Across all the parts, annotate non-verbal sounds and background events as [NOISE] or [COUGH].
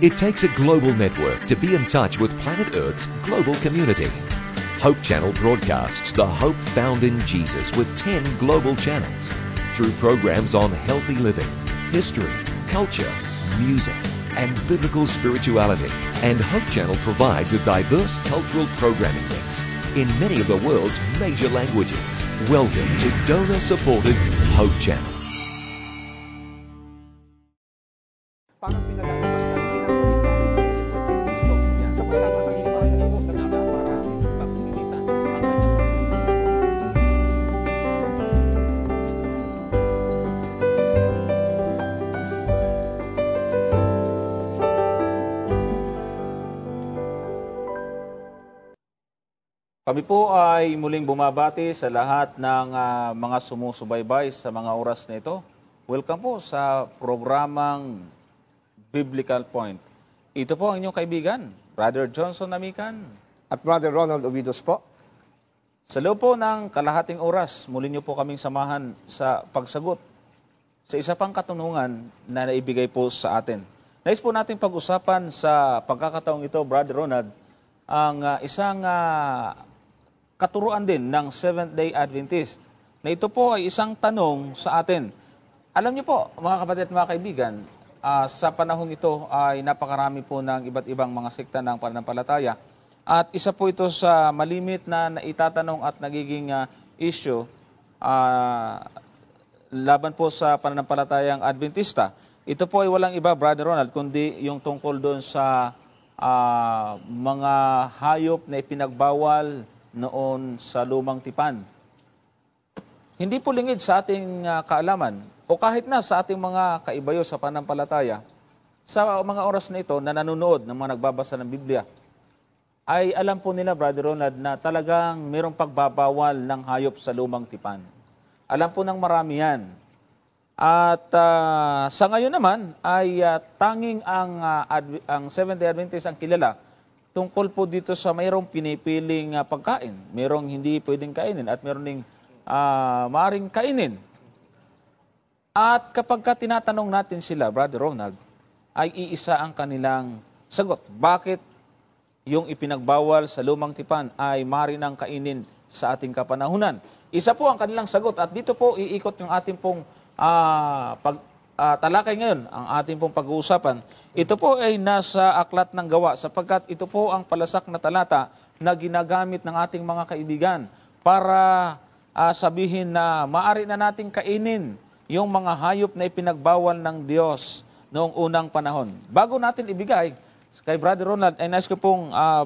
It takes a global network to be in touch with planet Earth's global community. Hope Channel broadcasts the hope found in Jesus with 10 global channels through programs on healthy living, history, culture, music, and biblical spirituality. And Hope Channel provides a diverse cultural programming mix in many of the world's major languages. Welcome to donor supported Hope Channel. Kami po ay muling bumabati sa lahat ng uh, mga sumusubaybay sa mga oras na ito. Welcome po sa programang Biblical Point. Ito po ang inyong kaibigan, Brother Johnson Namikan. At Brother Ronald Ovidos po. Sa loob po ng kalahating oras, muli niyo po kaming samahan sa pagsagot sa isa pang katanungan na naibigay po sa atin. Nais po natin pag-usapan sa pagkakataong ito, Brother Ronald, ang uh, isang uh, katuruan din ng Seventh-day Adventist na ito po ay isang tanong sa atin. Alam niyo po, mga kapatid at mga kaibigan, uh, sa panahong ito ay napakarami po ng iba't ibang mga sekta ng pananampalataya. At isa po ito sa malimit na naitatanong at nagiging uh, issue uh, laban po sa pananampalatayang Adventista. Ito po ay walang iba, Brother Ronald, kundi yung tungkol doon sa uh, mga hayop na ipinagbawal noon sa Lumang Tipan. Hindi po lingid sa ating uh, kaalaman o kahit na sa ating mga kaibayo sa panampalataya, sa mga oras na ito na nanonood ng mga nagbabasa ng Biblia, ay alam po nila, Brother Ronald, na talagang mayroong pagbabawal ng hayop sa Lumang Tipan. Alam po ng marami yan. At uh, sa ngayon naman ay uh, tanging ang, uh, ang Seventh-day Adventist ang kilala tungkol po dito sa mayroong pinipiling uh, pagkain, mayroong hindi pwedeng kainin at mayroong ding uh, ah, maring kainin. At kapag ka tinatanong natin sila, Brother Ronald, ay iisa ang kanilang sagot. Bakit yung ipinagbawal sa lumang tipan ay marinang kainin sa ating kapanahunan? Isa po ang kanilang sagot at dito po iikot yung ating pong uh, pag uh, talakay ngayon ang ating pong pag-uusapan. Ito po ay nasa aklat ng gawa sapagkat ito po ang palasak na talata na ginagamit ng ating mga kaibigan para uh, sabihin na maari na nating kainin yung mga hayop na ipinagbawal ng Diyos noong unang panahon. Bago natin ibigay kay Brother Ronald, ay nais ko pong uh,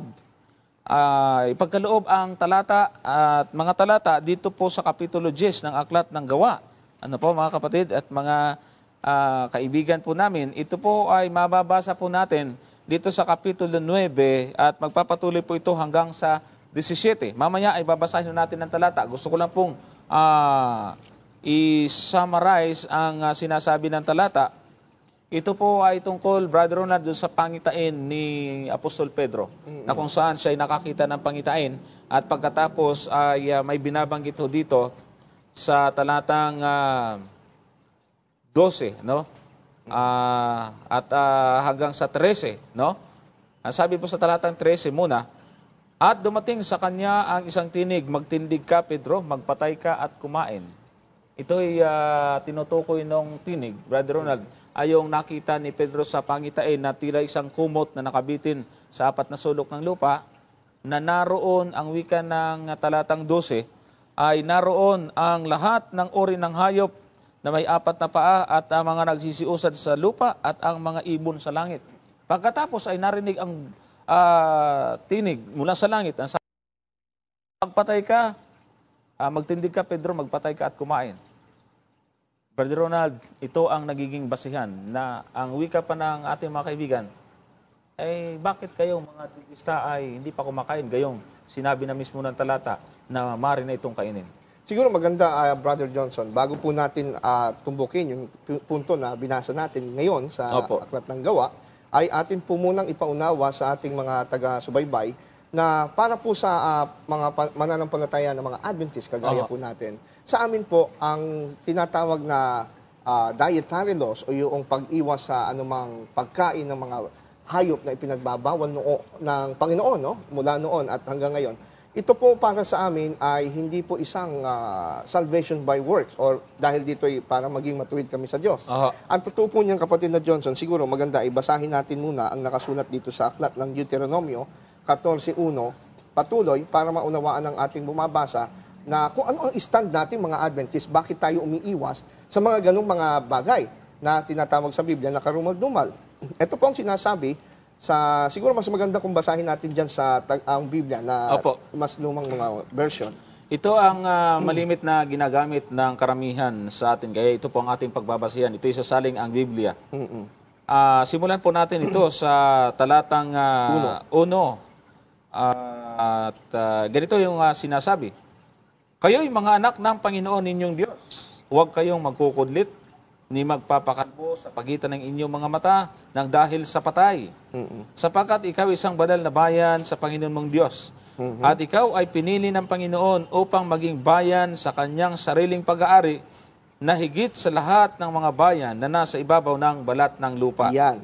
uh, ipagkaloob ang talata at uh, mga talata dito po sa Kapitulo 10 ng Aklat ng Gawa. Ano po mga kapatid at mga uh, kaibigan po namin, ito po ay mababasa po natin dito sa Kapitulo 9 at magpapatuloy po ito hanggang sa 17. Mamaya ay babasahin natin ng talata. Gusto ko lang pong uh, i-summarize ang uh, sinasabi ng talata. Ito po ay tungkol, Brother Ronald, sa pangitain ni Apostol Pedro mm-hmm. na kung saan siya ay nakakita ng pangitain at pagkatapos ay uh, may binabanggit ho dito sa talatang uh, 12, no? Uh, at uh, hanggang sa 13, no? Ang sabi po sa talatang 13 muna, At dumating sa kanya ang isang tinig, magtindig ka, Pedro, magpatay ka at kumain. Ito'y uh, tinutukoy ng tinig, Brother Ronald, ay yung nakita ni Pedro sa pangitain na tila isang kumot na nakabitin sa apat na sulok ng lupa, na naroon ang wika ng talatang 12, ay naroon ang lahat ng uri ng hayop na may apat na paa at ang mga nagsisiusad sa lupa at ang mga ibon sa langit. Pagkatapos ay narinig ang uh, tinig mula sa langit. Ang sabi, magpatay ka, uh, magtindig ka Pedro, magpatay ka at kumain. Brother Ronald, ito ang nagiging basihan na ang wika pa ng ating mga kaibigan, eh bakit kayo mga tigista ay hindi pa kumakain gayong sinabi na mismo ng talata na mari na itong kainin. Siguro maganda, uh, Brother Johnson, bago po natin uh, tumbukin yung punto na binasa natin ngayon sa Opo. Aklat ng Gawa, ay atin po munang ipaunawa sa ating mga taga-subaybay na para po sa uh, mga mananampalataya ng mga Adventist, kagaya Opo. po natin, sa amin po ang tinatawag na uh, dietary laws o yung pag-iwas sa anumang pagkain ng mga hayop na ipinagbabawal noo, ng Panginoon no? mula noon at hanggang ngayon ito po para sa amin ay hindi po isang ah, salvation by works or dahil dito ay para maging matuwid kami sa Diyos. Aha. Ang totoo po niyang kapatid na Johnson, siguro maganda ay basahin natin muna ang nakasulat dito sa aklat ng Deuteronomio 14.1 patuloy para maunawaan ng ating bumabasa na kung ano ang stand natin mga Adventist, bakit tayo umiiwas sa mga ganong mga bagay na tinatawag sa Biblia na karumal-dumal. [CLEARS THROAT] Ito po ang sinasabi sa siguro mas maganda kung basahin natin diyan sa ang Biblia na Opo. mas lumang mga version. Ito ang uh, malimit na ginagamit ng karamihan sa atin. Kaya ito po ang ating pagbabasehan. Ito saling ang Biblia. Mm Uh, simulan po natin ito [CLEARS THROAT] sa talatang 1. Uh, Uh, at uh, ganito yung uh, sinasabi. Kayo'y mga anak ng Panginoon ninyong Diyos. Huwag kayong magkukudlit ni magpapakalbo sa pagitan ng inyong mga mata ng dahil sa patay. Mm-hmm. Sapagkat ikaw isang banal na bayan sa Panginoon mong Diyos. Mm-hmm. At ikaw ay pinili ng Panginoon upang maging bayan sa kanyang sariling pag-aari na higit sa lahat ng mga bayan na nasa ibabaw ng balat ng lupa. Yan.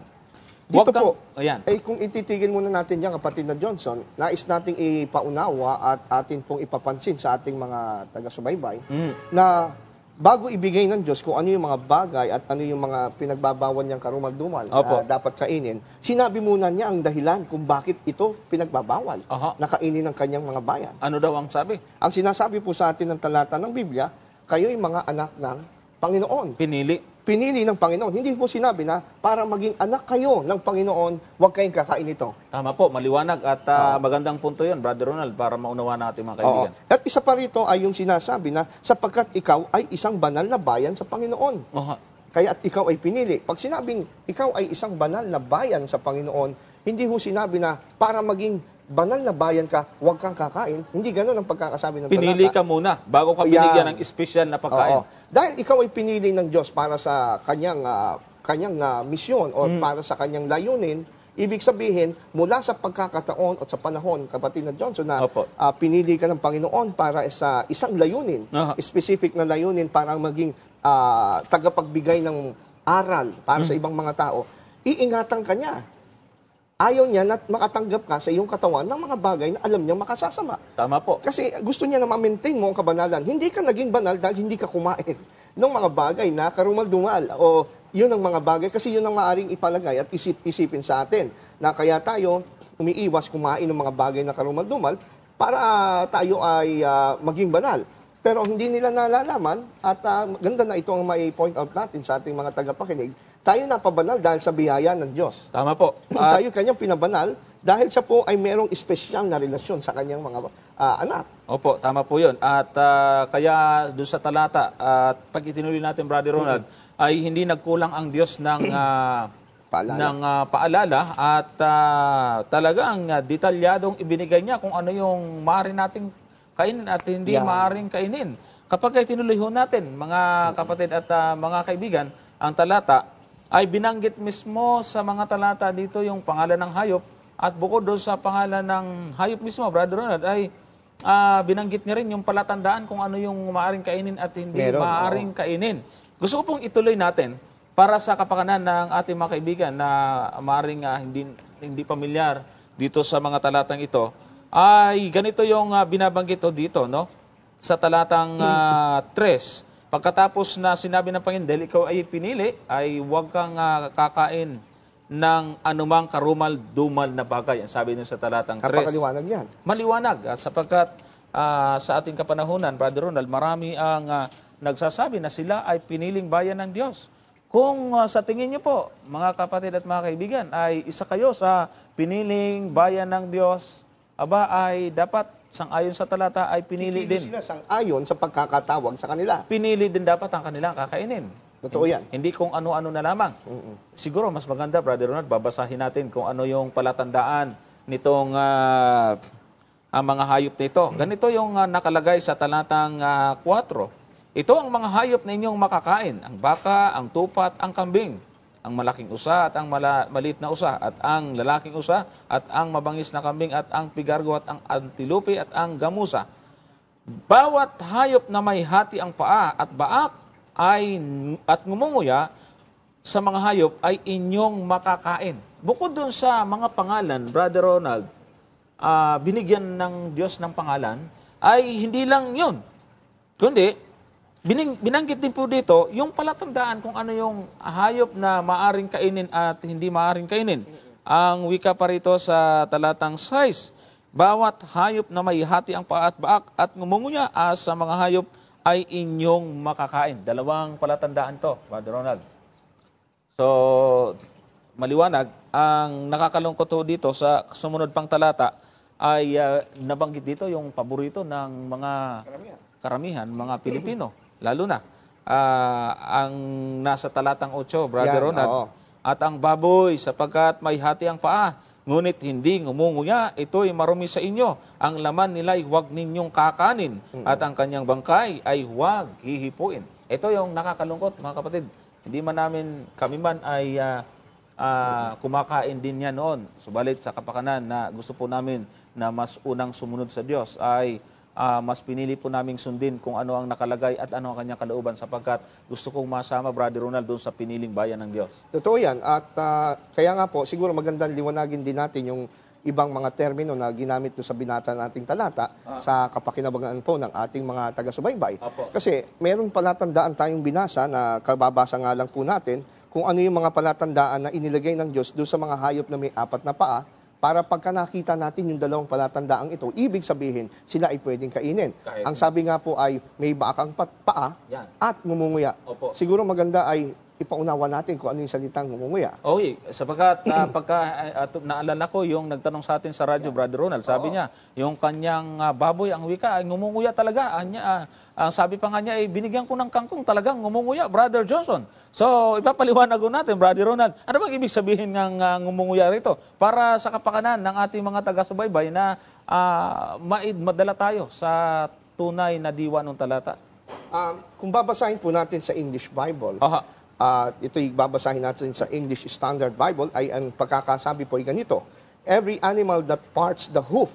Dito kang, po, ayan. ay kung ititigil muna natin yan, kapatid na Johnson, nais nating ipaunawa at atin pong ipapansin sa ating mga taga-subaybay mm. na bago ibigay ng Diyos kung ano yung mga bagay at ano yung mga pinagbabawan niyang karumaldumal Opo. na dapat kainin, sinabi muna niya ang dahilan kung bakit ito pinagbabawal Aha. na kainin ng kanyang mga bayan. Ano daw ang sabi? Ang sinasabi po sa atin ng talata ng Biblia, kayo'y mga anak ng Panginoon. Pinili. Pinili ng Panginoon. Hindi po sinabi na para maging anak kayo ng Panginoon, huwag kayong kakain ito. Tama po, maliwanag at uh, magandang punto yon Brother Ronald, para maunawa natin mga kaibigan. Oo. At isa pa rito ay yung sinasabi na sapagkat ikaw ay isang banal na bayan sa Panginoon. Aha. Kaya at ikaw ay pinili. Pag sinabing ikaw ay isang banal na bayan sa Panginoon, hindi ho sinabi na para maging banal na bayan ka, huwag kang kakain. Hindi ganun ang pagkakasabi ng Pinili talata. ka muna bago ka binigyan ng special na pagkain. Oo. Dahil ikaw ay pinili ng Diyos para sa kanyang ah, kanyang ah, misyon o hmm. para sa kanyang layunin, ibig sabihin, mula sa pagkakataon at sa panahon, kapatid na Johnson, na Opo. Ah, pinili ka ng Panginoon para sa isang layunin, Aha. specific na layunin para maging ah, tagapagbigay ng aral para sa hmm. ibang mga tao, iingatan ka niya ayaw niya na makatanggap ka sa iyong katawan ng mga bagay na alam niya makasasama. Tama po. Kasi gusto niya na ma-maintain mo ang kabanalan. Hindi ka naging banal dahil hindi ka kumain [LAUGHS] ng mga bagay na karumaldumal o yun ang mga bagay kasi yun ang maaring ipalagay at isip-isipin sa atin na kaya tayo umiiwas kumain ng mga bagay na karumaldumal para ah, tayo ay uh, maging banal. Pero hindi nila nalalaman at uh, ganda na ito ang may point out natin sa ating mga tagapakinig tayo napabanal dahil sa biyaya ng Diyos. Tama po. [CLEARS THROAT] At, tayo kanyang pinabanal dahil siya po ay merong espesyal na relasyon sa kanyang mga uh, anak. Opo, tama po yun. At uh, kaya doon sa talata, at uh, pag itinuloy natin, Brother mm-hmm. Ronald, mm-hmm. ay hindi nagkulang ang Diyos ng... Uh, [CLEARS THROAT] paalala. ng uh, paalala at uh, talagang uh, detalyadong ibinigay niya kung ano yung maaari nating kainin at hindi yeah. maaaring kainin. Kapag tinuloy ho natin, mga kapatid at uh, mga kaibigan, ang talata ay binanggit mismo sa mga talata dito yung pangalan ng hayop at bukod doon sa pangalan ng hayop mismo, Brother Ronald, ay uh, binanggit niya rin yung palatandaan kung ano yung maaring kainin at hindi Meron, maaring oo. kainin. Gusto ko pong ituloy natin para sa kapakanan ng ating mga kaibigan na maaring uh, hindi, hindi pamilyar dito sa mga talatang ito, ay ganito yung uh, binabanggit dito, no? Sa talatang uh, 3, Pagkatapos na sinabi ng Panginoon, dahil ikaw ay pinili, ay huwag kang uh, kakain ng anumang karumal-dumal na bagay. Ang sabi nun sa talatang 3. Napakaliwanag yan. Maliwanag, uh, sapagkat uh, sa ating kapanahunan, Brother Ronald, marami ang uh, nagsasabi na sila ay piniling bayan ng Diyos. Kung uh, sa tingin niyo po, mga kapatid at mga kaibigan, ay isa kayo sa piniling bayan ng Diyos, aba ay dapat Sang-ayon sa talata ay pinili Kikilo din. sila sang-ayon sa pagkakatawag sa kanila. Pinili din dapat ang kanilang kakainin. Totoo yan. Hindi kung ano-ano na lamang. Siguro mas maganda, Brother Ronald, babasahin natin kung ano yung palatandaan nitong ah, ang mga hayop nito. Ganito yung ah, nakalagay sa talatang ah, 4. Ito ang mga hayop na inyong makakain, ang baka, ang tupat, ang kambing, ang malaking usa at ang mala, maliit na usa at ang lalaking usa at ang mabangis na kambing at ang pigargo at ang antilope at ang gamusa. Bawat hayop na may hati ang paa at baak ay at ngumunguya sa mga hayop ay inyong makakain. Bukod doon sa mga pangalan, Brother Ronald, uh, binigyan ng Diyos ng pangalan, ay hindi lang yun. Kundi, Bining, binanggit din po dito yung palatandaan kung ano yung hayop na maaring kainin at hindi maaring kainin. Ang wika pa rito sa talatang 6, bawat hayop na may hati ang paa at baak at ngumungunya as ah, sa mga hayop ay inyong makakain. Dalawang palatandaan to, Brother Ronald. So, maliwanag, ang nakakalungkot dito sa sumunod pang talata ay uh, nabanggit dito yung paborito ng mga karamihan, karamihan mga Pilipino lalo na uh, ang nasa talatang 8, Brother Yan, Ronald. Oo. At ang baboy, sapagkat may hati ang paa, ngunit hindi ngumunguya, ito'y marumi sa inyo. Ang laman nila'y huwag ninyong kakanin, mm-hmm. at ang kanyang bangkay ay huwag hihipuin. Ito yung nakakalungkot, mga kapatid. Hindi man namin, kami man ay uh, uh, kumakain din niya noon. Subalit sa kapakanan na gusto po namin na mas unang sumunod sa Diyos ay uh, mas pinili po naming sundin kung ano ang nakalagay at ano ang kanyang kalooban sapagkat gusto kong masama Brother Ronald doon sa piniling bayan ng Diyos. Totoo yan. At uh, kaya nga po, siguro magandang liwanagin din natin yung ibang mga termino na ginamit no sa binata nating talata ah. sa kapakinabangan po ng ating mga taga-subaybay. Apo. Kasi meron palatandaan tayong binasa na kababasa nga lang po natin kung ano yung mga palatandaan na inilagay ng Diyos doon sa mga hayop na may apat na paa para pagka nakita natin yung dalawang palatandaang ito, ibig sabihin, sila ay pwedeng kainin. Kahit ang sabi nga po ay may bakang pat paa Yan. at ngumunguya. Opo. Siguro maganda ay ipaunawa natin kung ano yung salitang ngumunguya. Okay, sapagkat uh, ah, [CLEARS THROAT] pagka uh, naalala ko yung nagtanong sa atin sa radyo, yeah. Brother Ronald, sabi Oo. niya, yung kanyang uh, baboy, ang wika, ay ngumunguya talaga. Anya, uh, uh, sabi pa nga niya, ay, eh, binigyan ko ng kangkong talagang ngumunguya, Brother Johnson. So, ipapaliwanag ko natin, Brother Ronald, ano bang ibig sabihin ng uh, ngumunguya rito? Para sa kapakanan ng ating mga taga-subaybay na uh, maid, madala tayo sa tunay na diwa ng talata. Um, kung babasahin po natin sa English Bible, Aha uh, ito'y babasahin natin sa English Standard Bible, ay ang pagkakasabi po ay ganito, Every animal that parts the hoof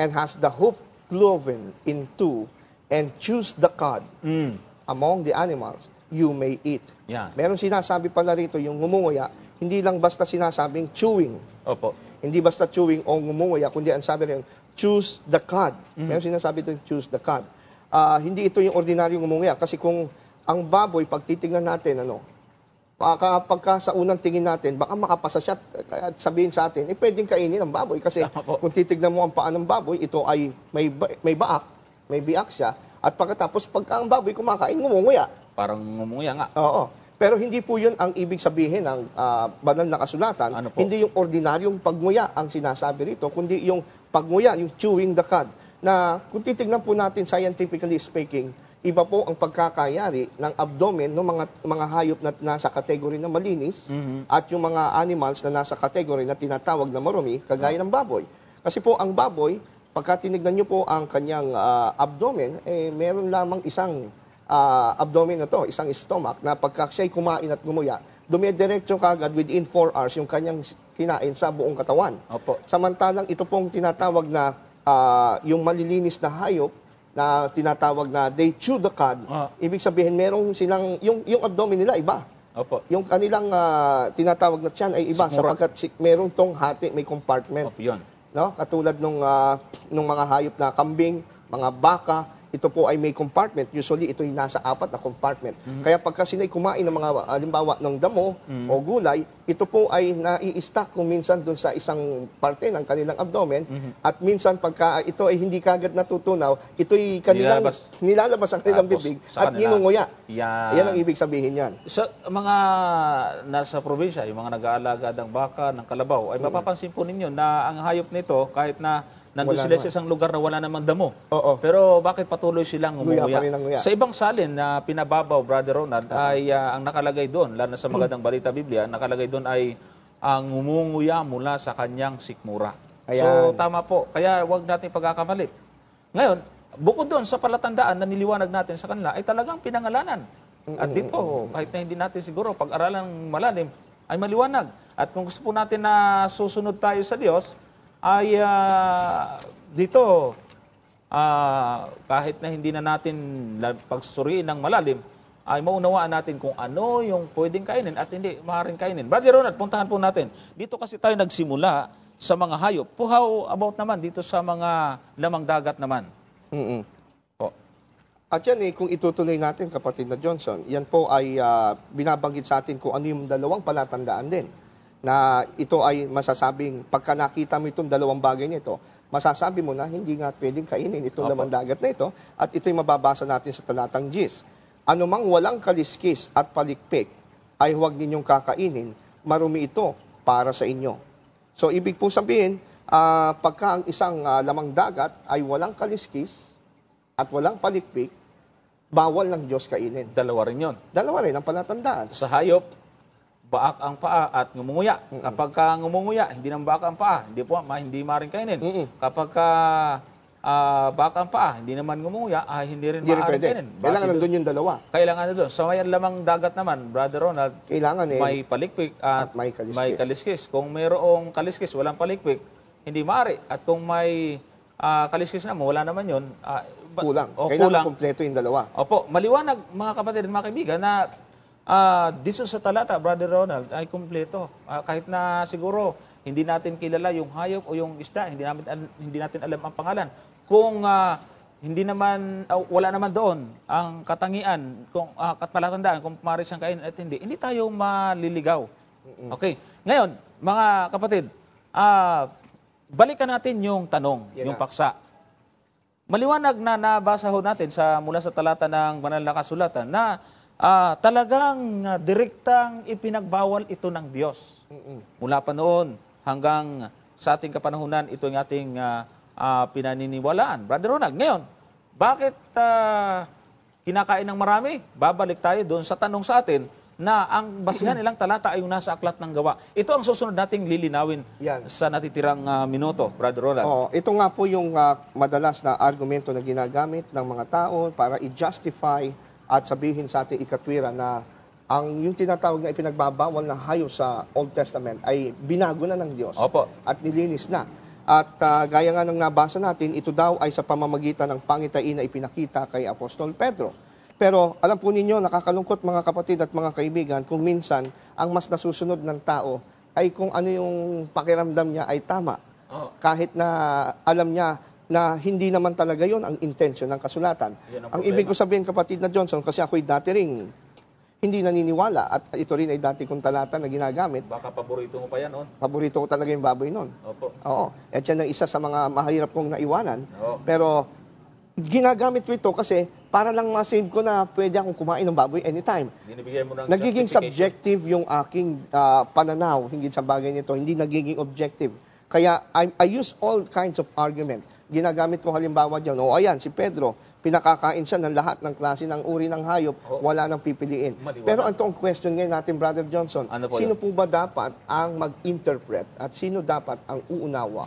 and has the hoof cloven in two and choose the cud mm. among the animals, you may eat. Yeah. Meron sinasabi pala rito yung ngumunguya, hindi lang basta sinasabing chewing. Opo. Hindi basta chewing o ngumunguya, kundi ang sabi rin, choose the cud. Mm. Meron sinasabi ito, choose the cud. Uh, ah, hindi ito yung ordinaryong ngumunguya kasi kung ang baboy, pag titignan natin, ano, Baka pagka sa unang tingin natin, baka makapasa siya at sabihin sa atin, eh pwedeng kainin ang baboy kasi kung titignan mo ang paa ng baboy, ito ay may, may baak, may biak siya. At pagkatapos, pagka ang baboy kumakain, ngumunguya. Parang ngumunguya nga. Oo. Pero hindi po yun ang ibig sabihin ng uh, banal na kasulatan. Ano hindi yung ordinaryong pagnguya ang sinasabi rito, kundi yung pagnguya, yung chewing the cud. Na kung titignan po natin scientifically speaking, iba po ang pagkakayari ng abdomen ng mga mga hayop na nasa kategory na malinis mm-hmm. at yung mga animals na nasa kategory na tinatawag na marumi kagaya ah. ng baboy. Kasi po ang baboy, pagka tinignan niyo po ang kanyang uh, abdomen, eh meron lamang isang uh, abdomen na to, isang stomach na pagka siya'y kumain at gumuya, dumediretso kagad within 4 hours yung kanyang kinain sa buong katawan. Opo. Samantalang ito pong tinatawag na uh, yung malilinis na hayop, na tinatawag na they chew the cud. Ah. Ibig sabihin, merong silang, yung, yung abdomen nila iba. Opo. Yung kanilang ah, tinatawag na tiyan ay iba Sikmura. sapagkat sik- meron tong hati, may compartment. Opo, yun. No? Katulad nung, ah, nung mga hayop na kambing, mga baka, ito po ay may compartment. Usually, ito ay nasa apat na compartment. Mm-hmm. Kaya pagka sila'y kumain ng mga, halimbawa, ng damo mm-hmm. o gulay, ito po ay nai-stack kung minsan doon sa isang parte ng kanilang abdomen. Mm-hmm. At minsan, pagka ito ay hindi kagad natutunaw, ito ay kanilang, nilalabas, nilalabas ang kanilang bibig at ninunguya. Yan. yan ang ibig sabihin yan. Sa mga nasa probinsya, yung mga nag-aalaga ng baka, ng kalabaw, ay mm. mapapansin po ninyo na ang hayop nito, kahit na Nandun wala sila naman. sa isang lugar na wala namang damo. Oo. Pero bakit patuloy silang Nguya umuya? rin Sa ibang salin na pinababaw, Brother Ronald, ay ah, ang nakalagay doon, lalo na sa magandang balita Biblia, nakalagay doon ay ang ngumunguya mula sa kanyang sikmura. So tama po. Kaya huwag natin pagkakamalit. Ngayon, bukod doon sa palatandaan na niliwanag natin sa kanila, ay talagang pinangalanan. Mm, At mm, dito, mm, kahit na hindi natin siguro pag-aralan ng malalim, ay maliwanag. At kung gusto po natin na susunod tayo sa Diyos, ay uh, dito, uh, kahit na hindi na natin pagsuriin ng malalim, ay maunawaan natin kung ano yung pwedeng kainin at hindi maaaring kainin. Brother Ronald, puntahan po natin. Dito kasi tayo nagsimula sa mga hayop. Po, about naman dito sa mga lamang dagat naman? Mm-mm. Po. At yan eh, kung itutuloy natin, kapatid na Johnson, yan po ay uh, binabanggit sa atin kung ano yung dalawang palatandaan din na ito ay masasabing, pagka nakita mo itong dalawang bagay nito, masasabi mo na hindi nga pwedeng kainin itong Opo. laman dagat na ito at ito'y mababasa natin sa talatang Jis. Anumang walang kaliskis at palikpik ay huwag ninyong kakainin, marumi ito para sa inyo. So ibig po sabihin, uh, pagka ang isang uh, lamang dagat ay walang kaliskis at walang palikpik, bawal ng Diyos kainin. Dalawa rin yon. Dalawa rin ang palatandaan. Sa hayop, baak ang paa at ngumunguya. Mm-mm. Kapag ka ngumunguya, hindi nang baak ang paa, hindi po ma, hindi maaaring kainin. Mm-mm. Kapag ka uh, baak ang paa, hindi naman ngumunguya, ah, hindi rin hindi maaaring kainin. Base kailangan nandun yung dalawa. Kailangan nandun. Sa so, may lamang dagat naman, Brother Ronald, kailangan eh. may palikpik at, at may, kaliskis. may kaliskis. Kung mayroong kaliskis, walang palikpik, hindi maaari. At kung may uh, kaliskis naman, wala naman yun, uh, kulang. O, Kailangan kulang. kompleto yung dalawa. Opo, maliwanag mga kapatid at mga kaibigan na Uh, dito sa talata, Brother Ronald, ay kumpleto. Uh, kahit na siguro hindi natin kilala yung hayop o yung isda, hindi natin, hindi natin alam ang pangalan. Kung uh, hindi naman uh, wala naman doon ang katangian kung uh, katpalatandaan kung pares ang kain at hindi, hindi tayo maliligaw. Okay. Ngayon, mga kapatid, uh, balikan natin yung tanong, Yan yung na. paksa. Maliwanag na nabasa ho natin sa mula sa talata ng banal na kasulatan na ah, talagang ah, direktang ipinagbawal ito ng Diyos. Mula pa noon hanggang sa ating kapanahunan, ito ang ating ah, ah, pinaniniwalaan. Brother Ronald, ngayon, bakit ah, kinakain ng marami? Babalik tayo doon sa tanong sa atin na ang basihan nilang talata ay nasa aklat ng gawa. Ito ang susunod nating lilinawin Yan. sa natitirang ah, minuto, Brother Ronald. Oo, ito nga po yung ah, madalas na argumento na ginagamit ng mga tao para i-justify at sabihin sa ating ikatwira na ang yung tinatawag na ipinagbabawal na hayop sa Old Testament ay binago na ng Diyos Opo. at nilinis na. At uh, gaya nga ng nabasa natin, ito daw ay sa pamamagitan ng pangitain na ipinakita kay Apostol Pedro. Pero alam po ninyo, nakakalungkot mga kapatid at mga kaibigan kung minsan ang mas nasusunod ng tao ay kung ano yung pakiramdam niya ay tama. Oh. Kahit na alam niya na hindi naman talaga yon ang intensyon ng kasulatan. Ang, ang ibig ko sabihin, kapatid na Johnson, kasi ako'y dati ring hindi naniniwala at ito rin ay dati kong talata na ginagamit. Baka paborito mo pa yan noon. Oh. Paborito ko talaga yung baboy noon. Opo. Oo. At yan ang isa sa mga mahirap kong naiwanan. Oo. Pero ginagamit ko ito kasi para lang masave ko na pwede akong kumain ng baboy anytime. Binibigyan mo ng Nagiging subjective yung aking uh, pananaw hinggil sa bagay nito. Hindi nagiging objective. Kaya I, I use all kinds of argument ginagamit ko halimbawa dyan, o ayan, si Pedro, pinakakain siya ng lahat ng klase ng uri ng hayop, Oo. Oh. wala nang pipiliin. Maliwanag. Pero ang toong question ngayon natin, Brother Johnson, Ano po sino yun? po ba dapat ang mag-interpret at sino dapat ang uunawa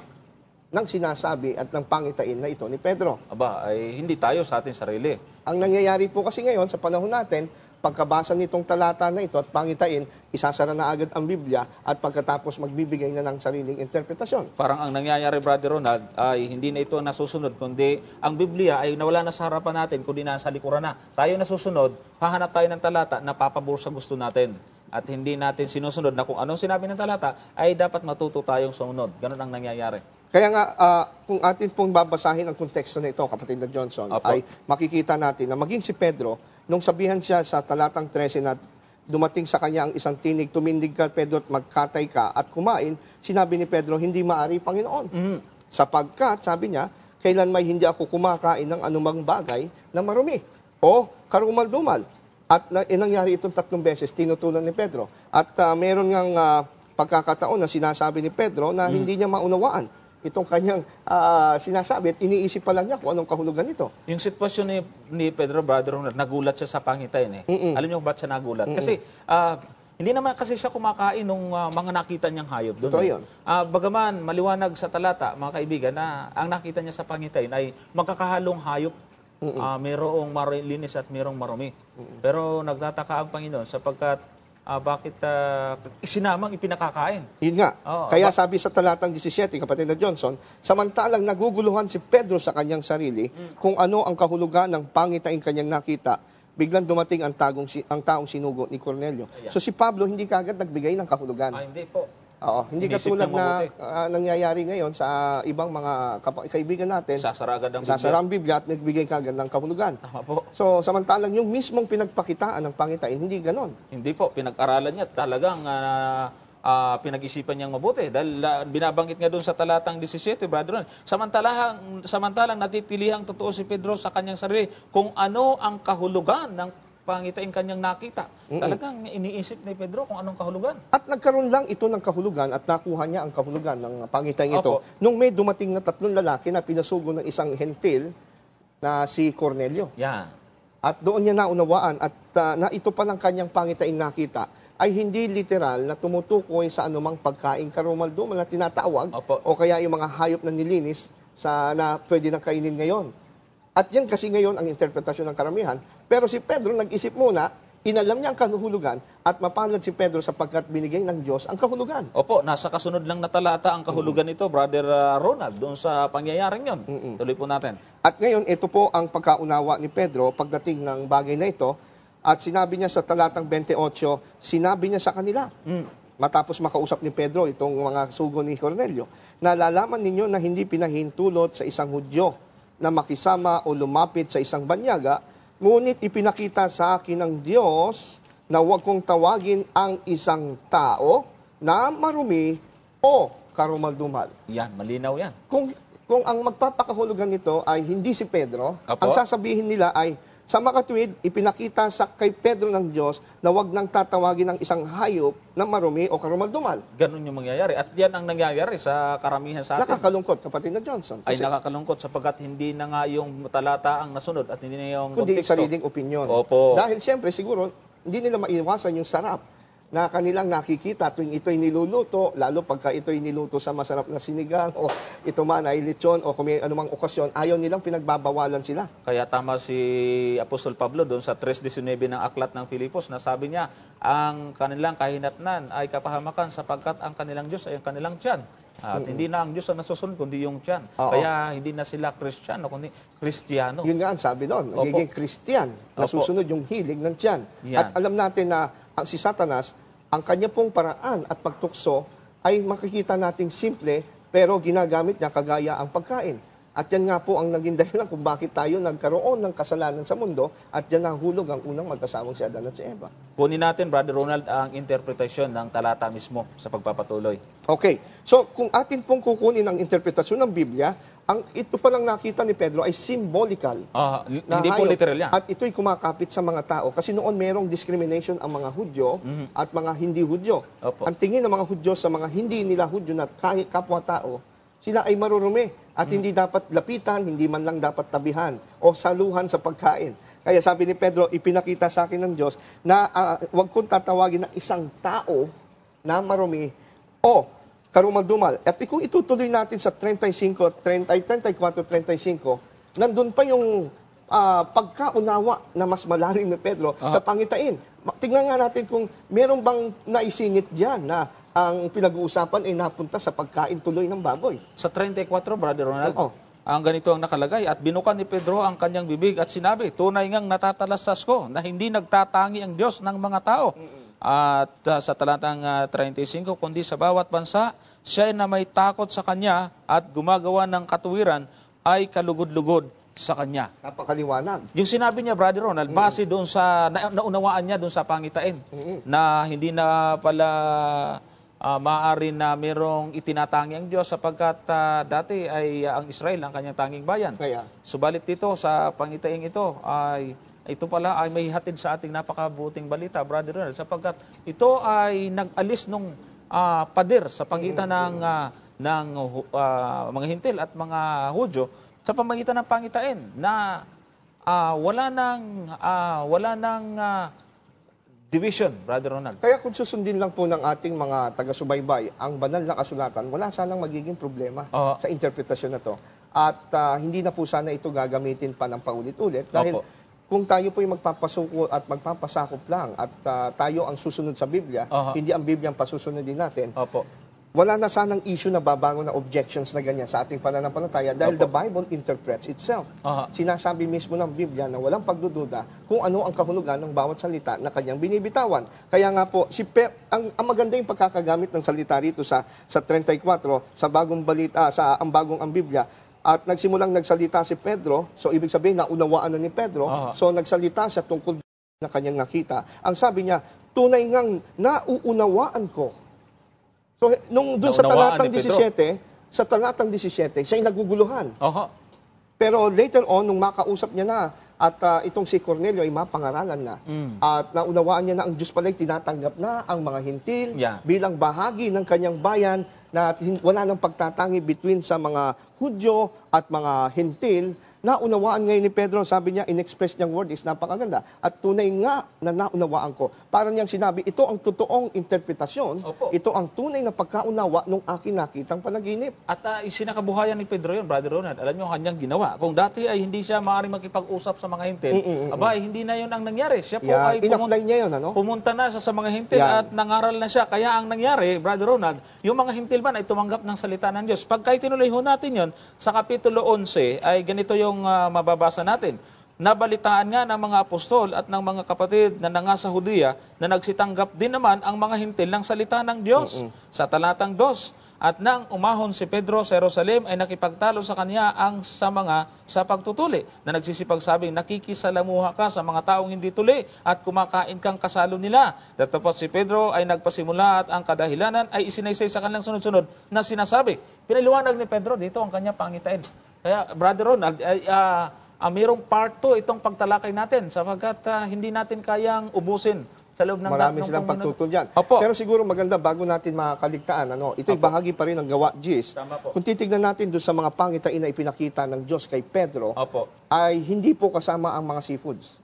ng sinasabi at ng pangitain na ito ni Pedro? Aba, ay hindi tayo sa ating sarili. Ang nangyayari po kasi ngayon sa panahon natin, pagkabasa nitong talata na ito at pangitain, isasara na agad ang Biblia at pagkatapos magbibigay na ng sariling interpretasyon. Parang ang nangyayari, Brother Ronald, ay hindi na ito nasusunod, kundi ang Biblia ay nawala na sa harapan natin, kundi nasa likuran na. Tayo nasusunod, hahanap tayo ng talata na papabor sa gusto natin at hindi natin sinusunod na kung anong sinabi ng talata, ay dapat matuto tayong sumunod. Ganun ang nangyayari. Kaya nga, uh, kung atin pong babasahin ang konteksto na ito, kapatid na Johnson, Apo. ay makikita natin na maging si Pedro Nung sabihan siya sa talatang 13 na dumating sa kanya ang isang tinig, tumindig ka, Pedro, at magkatay ka at kumain, sinabi ni Pedro, hindi maari, Panginoon. mm Sapagkat, sabi niya, kailan may hindi ako kumakain ng anumang bagay na marumi o karumal-dumal. At na, eh, nangyari itong tatlong beses, tinutulan ni Pedro. At uh, meron ngang uh, pagkakataon na sinasabi ni Pedro na mm hindi niya maunawaan itong kanyang uh, sinasabi at iniisip pa lang niya kung anong kahulugan nito. Yung sitwasyon ni, ni Pedro Badron, nagulat siya sa pangitain eh. Mm-mm. Alam niyo ba't siya nagulat? Mm-mm. Kasi uh, hindi naman kasi siya kumakain ng uh, ah, mga nakita niyang hayop doon. Ito eh. yun. Uh, bagaman, maliwanag sa talata, mga kaibigan, na ang nakita niya sa pangitain ay magkakahalong hayop. Uh, mayroong marilinis at mayroong marumi. Mm -mm. Pero nagtataka ang Panginoon sapagkat uh, bakit uh, sinamang ipinakakain. Yun nga. Oo, ah, Kaya ba- sabi sa talatang 17, kapatid na Johnson, samantalang naguguluhan si Pedro sa kanyang sarili mm. kung ano ang kahulugan ng pangitain kanyang nakita, biglang dumating ang, tagong, ang taong sinugo ni Cornelio. Ayan. So si Pablo hindi kagad nagbigay ng kahulugan. Ah, hindi po. Oo, hindi katulad na uh, nangyayari ngayon sa ibang mga kaibigan natin. Sasara agad ang bibig. Sasara ang bibig at nagbigay ka agad ng kahulugan. Tama po. So, samantalang yung mismong pinagpakitaan ng pangitain, hindi ganon. Hindi po, pinag-aralan niya talagang uh, uh, pinag-isipan niyang mabuti. Dahil uh, binabanggit nga doon sa talatang 17, brother. Samantalang, samantalang natitili ang totoo si Pedro sa kanyang sarili kung ano ang kahulugan ng pangitain kanyang nakita. Talagang iniisip ni Pedro kung anong kahulugan. At nagkaroon lang ito ng kahulugan at nakuha niya ang kahulugan ng pangitain ito. Opo. Nung may dumating na tatlong lalaki na pinasugo ng isang hentil na si Cornelio. Yeah. At doon niya naunawaan at uh, na ito pa ng kanyang pangitain nakita ay hindi literal na tumutukoy sa anumang pagkain karumaldo na tinatawag Opo. o kaya yung mga hayop na nilinis sa na pwede nang kainin ngayon. At yan kasi ngayon ang interpretasyon ng karamihan. Pero si Pedro nag-isip muna, inalam niya ang kahulugan at mapanlad si Pedro sapagkat binigay ng Diyos ang kahulugan. Opo, nasa kasunod lang na talata ang kahulugan nito, mm. Brother ah, Ronald, doon sa pangyayaring yon. Mm -mm. Tuloy po natin. At ngayon, ito po ang pagkaunawa ni Pedro pagdating ng bagay na ito. At sinabi niya sa talatang 28, sinabi niya sa kanila, mm. matapos makausap ni Pedro itong mga sugo ni Cornelio, nalalaman ninyo na hindi pinahintulot sa isang Hudyo na makisama o lumapit sa isang banyaga, ngunit ipinakita sa akin ng Diyos na huwag kong tawagin ang isang tao na marumi o karumaldumal. Yan, malinaw yan. Kung, kung ang magpapakahulugan nito ay hindi si Pedro, Apo? ang sasabihin nila ay, sa makatwid, ipinakita sa kay Pedro ng Diyos na wag nang tatawagin ng isang hayop na marumi o karumaldumal. Ganun yung mangyayari. At yan ang nangyayari sa karamihan sa atin. Nakakalungkot, kapatid na Johnson. Kasi, Ay nakakalungkot sapagkat hindi na nga yung talata ang nasunod at hindi na yung kundi konteksto. Kundi sariling opinion. Opo. Dahil siyempre siguro, hindi nila maiwasan yung sarap na kanilang nakikita tuwing ito'y niluluto, lalo pagka ito'y niluto sa masarap na sinigang o ito man ay lechon o kung may anumang okasyon, ayaw nilang pinagbabawalan sila. Kaya tama si Apostol Pablo doon sa 3.19 ng Aklat ng Filipos na sabi niya, ang kanilang kahinatnan ay kapahamakan sapagkat ang kanilang Diyos ay ang kanilang tiyan. At mm-hmm. hindi na ang Diyos ang nasusunod, kundi yung tiyan. Oo. Kaya hindi na sila Kristiyano, kundi Kristiyano. Yun nga ang sabi doon, magiging Kristiyan, nasusunod Opo. yung hilig ng tiyan. Yan. At alam natin na ang si Satanas ang kanya pong paraan at pagtukso ay makikita nating simple pero ginagamit niya kagaya ang pagkain. At yan nga po ang naging dahilan kung bakit tayo nagkaroon ng kasalanan sa mundo at yan ang hulog ang unang magkasamang si Adan at si Eva. Kunin natin, Brother Ronald, ang interpretasyon ng talata mismo sa pagpapatuloy. Okay. So, kung atin pong kukunin ang interpretasyon ng Biblia, ang ito pa lang nakita ni Pedro ay symbolical. Ah, na hindi hayop. po literal yan. At ito'y kumakapit sa mga tao. Kasi noon merong discrimination ang mga Hudyo mm-hmm. at mga hindi Hudyo. Ang tingin ng mga Hudyo sa mga hindi nila Hudyo na kahit kapwa-tao, sila ay marurumi at mm-hmm. hindi dapat lapitan, hindi man lang dapat tabihan o saluhan sa pagkain. Kaya sabi ni Pedro, ipinakita sa akin ng Diyos na uh, ah, wag kong tatawagin ng isang tao na marumi o karumaldumal. At kung itutuloy natin sa 35, 30, 34, 35, nandun pa yung uh, pagkaunawa na mas malalim ni Pedro Aha. sa pangitain. Tingnan nga natin kung meron bang naisingit diyan na ang pinag-uusapan ay napunta sa pagkain tuloy ng baboy. Sa 34, Brother Ronald, Oo. ang ganito ang nakalagay. At binuka ni Pedro ang kanyang bibig at sinabi, tunay ngang natatalasas ko na hindi nagtatangi ang Diyos ng mga tao. Mm-mm at uh, sa talatang uh, ah, 35, kundi sa bawat bansa, siya na may takot sa kanya at gumagawa ng katuwiran ay kalugod-lugod sa kanya. Napakaliwanag. Yung sinabi niya, Brother Ronald, mm. base doon sa, na, naunawaan niya doon sa pangitain, mm-hmm. na hindi na pala uh, maaari na merong itinatangi ang Diyos sapagkat uh, dati ay uh, ang Israel ang kanyang tanging bayan. Kaya. Subalit dito sa pangitain ito ay ito pala ay may hatid sa ating napakabuting balita, Brother Ronald, sapagkat ito ay nag-alis nung uh, pader sa pagitan mm -hmm. ng uh, ng uh, mga hintil at mga Hudyo sa pamagitan ng pangitain na uh, wala nang uh, wala nang uh, division, Brother Ronald. Kaya kung susundin lang po ng ating mga taga-subaybay ang banal na kasulatan, wala sanang magiging problema uh sa interpretasyon na to. At uh, hindi na po sana ito gagamitin pa ng paulit-ulit dahil Opo kung tayo po yung magpapasuko at magpapasakop lang at uh, tayo ang susunod sa Biblia, uh-huh. hindi ang Biblia ang pasusunodin natin, Opo. wala na sanang issue na babango na objections na ganyan sa ating pananampalataya dahil Opo. the Bible interprets itself. Uh-huh. Sinasabi mismo ng Biblia na walang pagdududa kung ano ang kahulugan ng bawat salita na kanyang binibitawan. Kaya nga po, si Pep, ang, ang maganda yung pagkakagamit ng salita rito sa, sa 34, sa bagong balita, sa ang bagong ang Biblia, at nagsimulang nagsalita si Pedro, so ibig sabihin na naunawaan na ni Pedro, Aha. so nagsalita siya tungkol na kanyang nakita. Ang sabi niya, tunay ngang nauunawaan ko. So nung doon sa talatang 17, sa talatang 17, siya'y naguguluhan. Aha. Pero later on, nung makausap niya na, at uh, itong si Cornelio ay mapangaralan na. Mm. At naunawaan niya na ang Diyos pala'y tinatanggap na ang mga hintil yeah. bilang bahagi ng kanyang bayan na wala ng pagtatangi between sa mga Hudyo at mga Hintil naunawaan ngayon ni Pedro, sabi niya, in-express niyang word is napakaganda. At tunay nga na naunawaan ko. Para niyang sinabi, ito ang totoong interpretasyon, Opo. ito ang tunay na pagkaunawa ng aking nakitang panaginip. At uh, isinakabuhayan ni Pedro yon Brother Ronald. Alam niyo ang kanyang ginawa. Kung dati ay hindi siya maaaring makipag-usap sa mga hintil, mm, mm, mm, mm. abay, hindi na yon ang nangyari. Siya po yeah, ay pumunta, niya yun, ano? pumunta na sa, sa mga hintil yeah. at nangaral na siya. Kaya ang nangyari, Brother Ronald, yung mga hintil man ay tumanggap ng salita ng Diyos. Pagka itinuloy natin yon sa Kapitulo 11 ay ganito yung itong uh, mababasa natin. Nabalitaan nga ng mga apostol at ng mga kapatid na nanga sa Hudiya na nagsitanggap din naman ang mga hintil ng salita ng Diyos Mm-mm. sa talatang 2. At nang umahon si Pedro sa Jerusalem ay nakipagtalo sa kanya ang sa mga sa pagtutuli na nagsisipagsabing nakikisalamuha ka sa mga taong hindi tuli at kumakain kang kasalo nila. Datapos si Pedro ay nagpasimula at ang kadahilanan ay isinaysay sa kanilang sunod-sunod na sinasabi. Pinaliwanag ni Pedro dito ang kanya pangitain. Kaya, Brother Ronald, ay, uh, uh, mayroong part 2 itong pagtalakay natin sapagkat uh, hindi natin kayang ubusin sa loob ng Marami silang pagtutol yan. Opo. Pero siguro maganda bago natin makakaligtaan, ano, ito'y Opo. bahagi pa rin ng gawa, Gis. Kung titignan natin doon sa mga pangitain na ipinakita ng Diyos kay Pedro, Opo. ay hindi po kasama ang mga seafoods.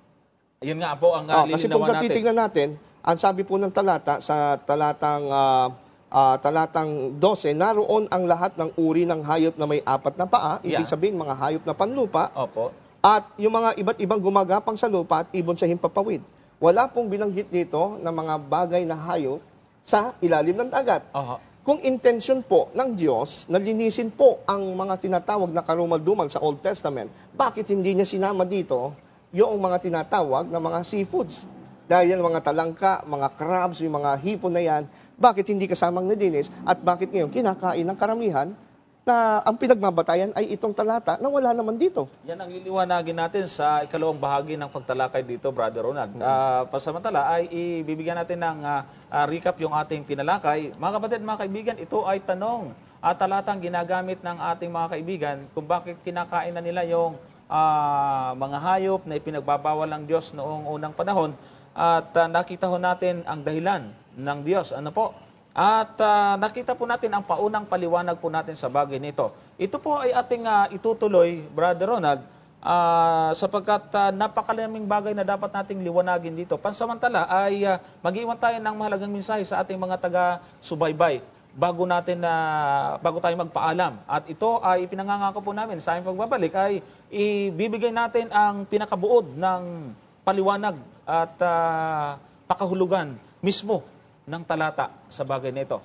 Yun nga po ang uh, oh, Kasi kung titignan natin, ang sabi po ng talata, sa talatang uh, uh, talatang 12, naroon ang lahat ng uri ng hayop na may apat na paa, yeah. ibig sabihin mga hayop na panlupa, Opo. at yung mga iba't ibang gumagapang sa lupa at ibon sa himpapawid. Wala pong binanggit dito ng mga bagay na hayop sa ilalim ng dagat. Uh-huh. Kung intention po ng Diyos na linisin po ang mga tinatawag na karumaldumal sa Old Testament, bakit hindi niya sinama dito yung mga tinatawag na mga seafoods? Dahil yung mga talangka, mga crabs, yung mga hipon na yan, bakit hindi kasamang nadinis at bakit ngayon kinakain ng karamihan na ang pinagmabatayan ay itong talata na wala naman dito. Yan ang liliwanagin natin sa ikalawang bahagi ng pagtalakay dito, Brother Ronald. Mm-hmm. Uh, pasamantala ay ibibigyan natin ng uh, recap yung ating tinalakay. Mga kapatid, mga kaibigan, ito ay tanong at talatang ginagamit ng ating mga kaibigan kung bakit kinakain na nila yung uh, mga hayop na ipinagbabawal ng Diyos noong unang panahon. At uh, nakita ho natin ang dahilan ng Diyos. Ano po? At uh, nakita po natin ang paunang paliwanag po natin sa bagay nito. Ito po ay ating uh, itutuloy, Brother Ronald, uh, sapagkat uh, napakalaming bagay na dapat nating liwanagin dito. Pansamantala ay uh, mag-iwan tayo ng mahalagang mensahe sa ating mga taga-subaybay bago natin na uh, bago tayo magpaalam. At ito ay ipinangangako po namin sa aming pagbabalik ay ibibigay natin ang pinakabuod ng paliwanag at uh, pakahulugan mismo ng talata sa bagay nito.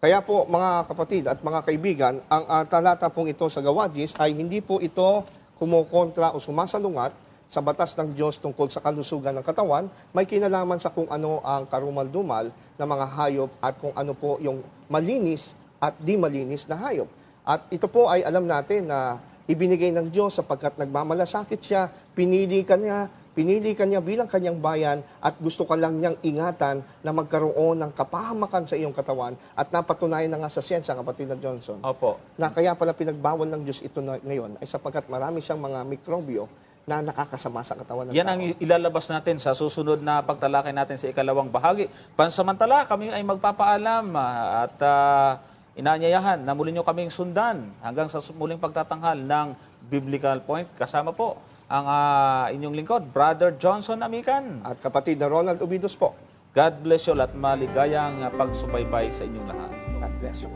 Kaya po mga kapatid at mga kaibigan, ang uh, talata pong ito sa Gawadis ay hindi po ito kumukontra o sumasalungat sa batas ng Diyos tungkol sa kalusugan ng katawan, may kinalaman sa kung ano ang karumal-dumal na mga hayop at kung ano po yung malinis at di malinis na hayop. At ito po ay alam natin na ibinigay ng Diyos sapagkat nagmamalasakit siya, pinili ka niya, Pinili kanya bilang kanyang bayan at gusto ka lang niyang ingatan na magkaroon ng kapahamakan sa iyong katawan at napatunayan na nga sa siyensya, kapatid na Johnson. Opo. Na kaya pala pinagbawal ng Diyos ito na, ngayon ay sapagkat marami siyang mga mikrobyo na nakakasama sa katawan ng Yan tao. ang ilalabas natin sa susunod na pagtalakay natin sa ikalawang bahagi. Pansamantala, kami ay magpapaalam ah, at uh, inaanyayahan na muli nyo kaming sundan hanggang sa muling pagtatanghal ng Biblical Point. Kasama po ang uh, inyong lingkod, Brother Johnson Amican. At kapatid na Ronald Ubidos po. God bless you at maligayang ah, pagsubaybay sa inyong lahat. God bless you.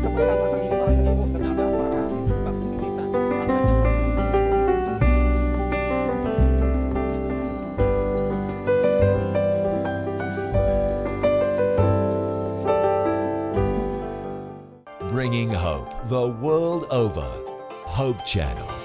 Sa the world over. Hope Channel.